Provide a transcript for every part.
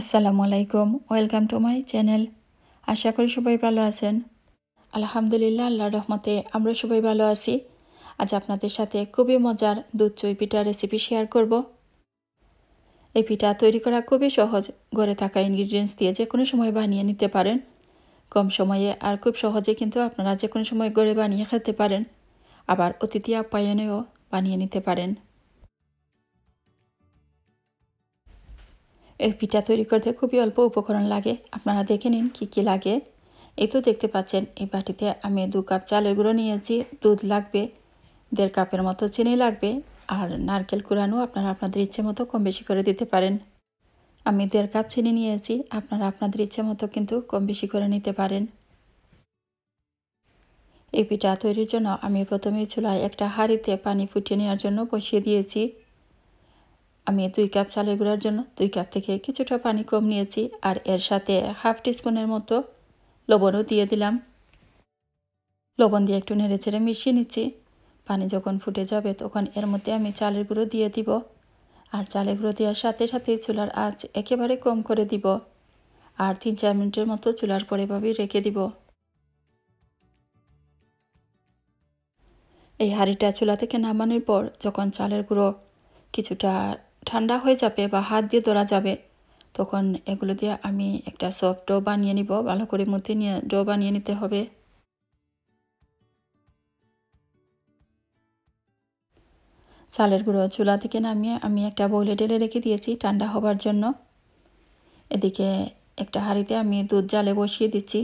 আসসালামু আলাইকুম welcome to my channel আশা করি সবাই ভালো আছেন আলহামদুলিল্লাহ আল্লাহ রহমতে আমরা সবাই ভালো আছি আজ আপনাদের সাথে খুবই মজার দুধ চই পিঠা রেসিপি শেয়ার করব এই পিঠা তৈরি করা খুবই সহজ ঘরে থাকা ইনগ্রিডিয়েন্টস দিয়ে যে কোনো সময় বানিয়ে নিতে পারেন কম সময়ে আর খুব সহজে কিন্তু আপনারা যে কোনো সময় ঘরে বানিয়ে খেতে পারেন আবার অতিথি আপ্যায়নেও বানিয়ে নিতে পারেন এর পিঠা তৈরি করতে খুবই অল্প উপকরণ লাগে আপনারা দেখে নিন কি কি লাগে এই তো দেখতে পাচ্ছেন এই বাটিতে আমি দু কাপ চালের গুঁড়ো নিয়েছি দুধ লাগবে দেড় কাপের মতো চিনি লাগবে আর নারকেল কুড়ানো আপনারা আপনাদের ইচ্ছে মতো কম বেশি করে দিতে পারেন আমি দেড় কাপ চিনি নিয়েছি আপনারা আপনাদের ইচ্ছে মতো কিন্তু কম বেশি করে নিতে পারেন এই পিঠা তৈরির জন্য আমি প্রথমেই চুলায় একটা হাঁড়িতে পানি ফুটিয়ে নেওয়ার জন্য বসিয়ে দিয়েছি আমি দুই কাপ চালের গুঁড়ার জন্য দুই কাপ থেকে কিছুটা পানি কম নিয়েছি আর এর সাথে হাফ টিস্পুনের মতো লবণও দিয়ে দিলাম লবণ দিয়ে একটু নেড়ে ছেড়ে মিশিয়ে নিচ্ছি পানি যখন ফুটে যাবে তখন এর মধ্যে আমি চালের গুঁড়ো দিয়ে দিব আর চালের গুঁড়ো দেওয়ার সাথে সাথে চুলার আঁচ একেবারে কম করে দিব আর তিন চার মিনিটের মতো চুলার পরে ভাবে রেখে দিব এই হাঁড়িটা চুলা থেকে নামানোর পর যখন চালের গুঁড়ো কিছুটা ঠান্ডা হয়ে যাবে বা হাত দিয়ে ধরা যাবে তখন এগুলো দিয়ে আমি একটা সফট ডো বানিয়ে নিব ভালো করে মধ্যে নিয়ে ডো বানিয়ে নিতে হবে চালের গুঁড়ো চুলা থেকে নামিয়ে আমি একটা বইলে ডেলে রেখে দিয়েছি ঠান্ডা হবার জন্য এদিকে একটা হাঁড়িতে আমি দুধ জালে বসিয়ে দিচ্ছি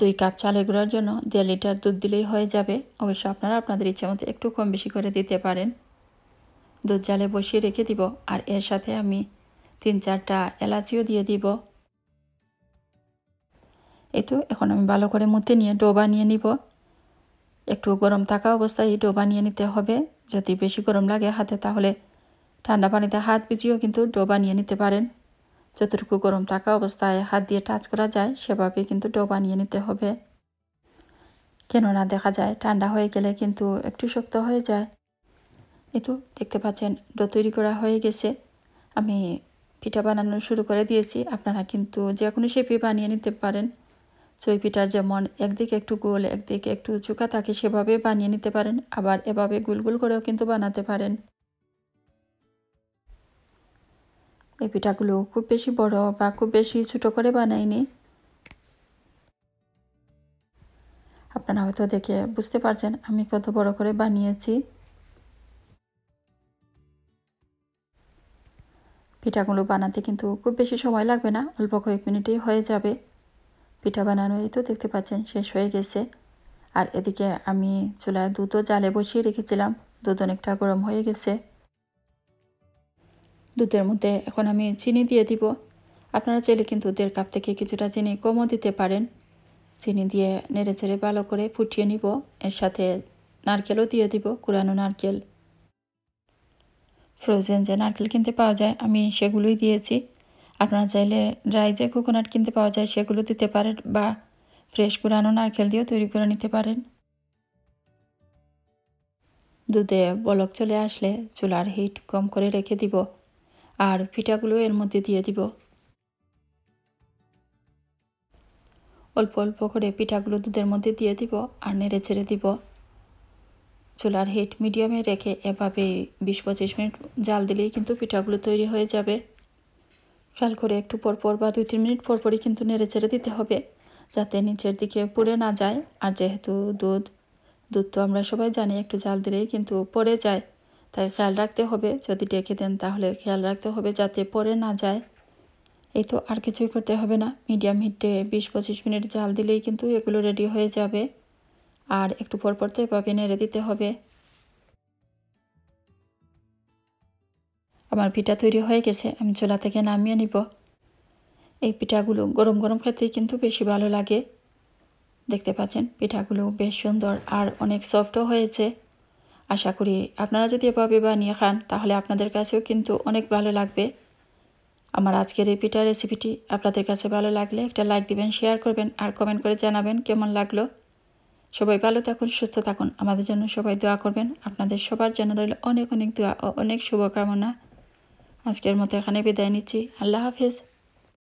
দুই কাপ চালের গুঁড়ার জন্য দেড় লিটার দুধ দিলেই হয়ে যাবে অবশ্য আপনারা আপনাদের ইচ্ছে মতো একটু কম বেশি করে দিতে পারেন দুধ জালে বসিয়ে রেখে দিব আর এর সাথে আমি তিন চারটা এলাচিও দিয়ে দিব এতো এখন আমি ভালো করে মুতে নিয়ে ডোবা নিয়ে নিব একটু গরম থাকা অবস্থায় ডোবা নিয়ে নিতে হবে যদি বেশি গরম লাগে হাতে তাহলে ঠান্ডা পানিতে হাত ভিজিয়েও কিন্তু ডোবা নিয়ে নিতে পারেন যতটুকু গরম থাকা অবস্থায় হাত দিয়ে টাচ করা যায় সেভাবে কিন্তু ডোবা নিয়ে নিতে হবে কেননা দেখা যায় ঠান্ডা হয়ে গেলে কিন্তু একটু শক্ত হয়ে যায় এ তো দেখতে পাচ্ছেন ডো তৈরি করা হয়ে গেছে আমি পিঠা বানানো শুরু করে দিয়েছি আপনারা কিন্তু যে কোনো শেপে বানিয়ে নিতে পারেন চই পিঠার যেমন একদিকে একটু গোল একদিকে একটু চুকা থাকে সেভাবে বানিয়ে নিতে পারেন আবার এভাবে গোল গোল করেও কিন্তু বানাতে পারেন এই পিঠাগুলো খুব বেশি বড় বা খুব বেশি ছোটো করে বানাইনি আপনারা হয়তো দেখে বুঝতে পারছেন আমি কত বড় করে বানিয়েছি পিঠাগুলো বানাতে কিন্তু খুব বেশি সময় লাগবে না অল্প কয়েক মিনিটেই হয়ে যাবে পিঠা বানানো এই তো দেখতে পাচ্ছেন শেষ হয়ে গেছে আর এদিকে আমি চুলায় দুধও জালে বসিয়ে রেখেছিলাম দুধ অনেকটা গরম হয়ে গেছে দুধের মধ্যে এখন আমি চিনি দিয়ে দিব আপনারা চাইলে কিন্তু দেড় কাপ থেকে কিছুটা চিনি কমও দিতে পারেন চিনি দিয়ে নেড়ে চেড়ে ভালো করে ফুটিয়ে নিব এর সাথে নারকেলও দিয়ে দিব কুড়ানো নারকেল ফ্রোজেন যে নারকেল কিনতে পাওয়া যায় আমি সেগুলোই দিয়েছি আপনারা চাইলে ড্রাই যে কোকোনাট কিনতে পাওয়া যায় সেগুলো দিতে পারেন বা ফ্রেশ কুরানো নারকেল দিয়েও তৈরি করে নিতে পারেন দুধে বলক চলে আসলে চুলার হিট কম করে রেখে দিব আর পিঠাগুলো এর মধ্যে দিয়ে দিব অল্প অল্প করে পিঠাগুলো দুধের মধ্যে দিয়ে দিব আর নেড়ে ছেড়ে দিব চুলার হিট মিডিয়ামে রেখে এভাবে বিশ পঁচিশ মিনিট জাল দিলেই কিন্তু পিঠাগুলো তৈরি হয়ে যাবে খেয়াল করে একটু পর পর বা দুই তিন মিনিট পরপরই কিন্তু নেড়ে চেড়ে দিতে হবে যাতে নিচের দিকে পড়ে না যায় আর যেহেতু দুধ দুধ তো আমরা সবাই জানি একটু জাল দিলেই কিন্তু পড়ে যায় তাই খেয়াল রাখতে হবে যদি ডেকে দেন তাহলে খেয়াল রাখতে হবে যাতে পড়ে না যায় এই তো আর কিছুই করতে হবে না মিডিয়াম হিটে বিশ পঁচিশ মিনিট জাল দিলেই কিন্তু এগুলো রেডি হয়ে যাবে আর একটু পর পর তো এভাবে নেড়ে দিতে হবে আমার পিঠা তৈরি হয়ে গেছে আমি চোলা থেকে নামিয়ে নিব এই পিঠাগুলো গরম গরম খেতে কিন্তু বেশি ভালো লাগে দেখতে পাচ্ছেন পিঠাগুলো বেশ সুন্দর আর অনেক সফটও হয়েছে আশা করি আপনারা যদি এভাবে বানিয়ে খান তাহলে আপনাদের কাছেও কিন্তু অনেক ভালো লাগবে আমার আজকের এই পিঠা রেসিপিটি আপনাদের কাছে ভালো লাগলে একটা লাইক দিবেন শেয়ার করবেন আর কমেন্ট করে জানাবেন কেমন লাগলো সবাই ভালো থাকুন সুস্থ থাকুন আমাদের জন্য সবাই দোয়া করবেন আপনাদের সবার জন্য রইল অনেক অনেক দোয়া ও অনেক শুভকামনা আজকের মতো এখানে বিদায় নিচ্ছি আল্লাহ হাফিজ